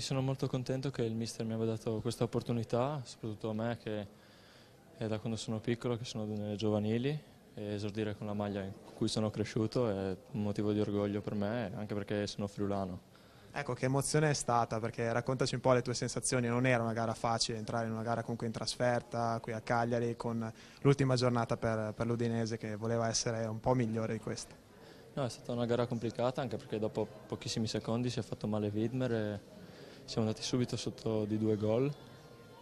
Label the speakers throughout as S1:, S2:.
S1: Sono molto contento che il mister mi abbia dato questa opportunità, soprattutto a me che è da quando sono piccolo, che sono nelle giovanili, e esordire con la maglia in cui sono cresciuto
S2: è un motivo di orgoglio per me, anche perché sono friulano. Ecco, che emozione è stata? Perché raccontaci un po' le tue sensazioni, non era una gara facile entrare in una gara comunque in trasferta, qui a Cagliari, con l'ultima giornata per, per l'Udinese che voleva essere un po' migliore di questa.
S1: No, è stata una gara complicata anche perché dopo pochissimi secondi si è fatto male Widmer e siamo andati subito sotto di due gol,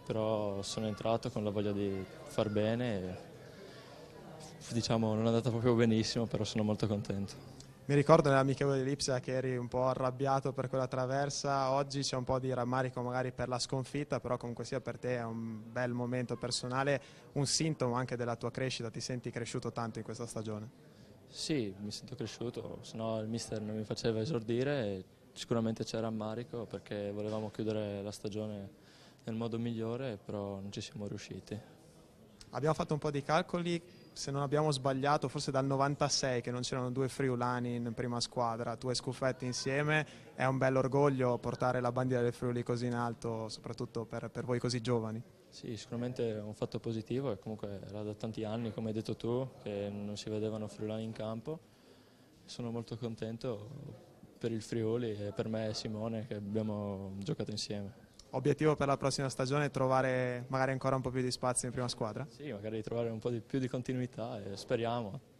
S1: però sono entrato con la voglia di far bene. E, diciamo, non è andata proprio benissimo, però sono molto contento.
S2: Mi ricordo nell'amichevole di Lipsia che eri un po' arrabbiato per quella traversa, oggi c'è un po' di rammarico magari per la sconfitta, però comunque sia per te è un bel momento personale, un sintomo anche della tua crescita, ti senti cresciuto tanto in questa stagione? Sì, mi sento
S1: cresciuto, se no il mister non mi faceva esordire sicuramente c'è rammarico perché
S2: volevamo chiudere la stagione nel modo migliore, però non ci siamo riusciti. Abbiamo fatto un po' di calcoli, se non abbiamo sbagliato, forse dal 96 che non c'erano due friulani in prima squadra, due scuffetti insieme, è un bello orgoglio portare la bandiera del Friuli così in alto, soprattutto per, per voi così giovani. Sì, sicuramente è un fatto positivo
S1: e comunque era da tanti anni, come hai detto tu, che non si vedevano friulani in campo. Sono molto contento per il Friuli e per me e Simone che abbiamo
S2: giocato insieme. Obiettivo per la prossima stagione è trovare magari ancora un po' più di spazio in prima squadra?
S1: Sì, magari trovare un po' di, più di continuità e speriamo.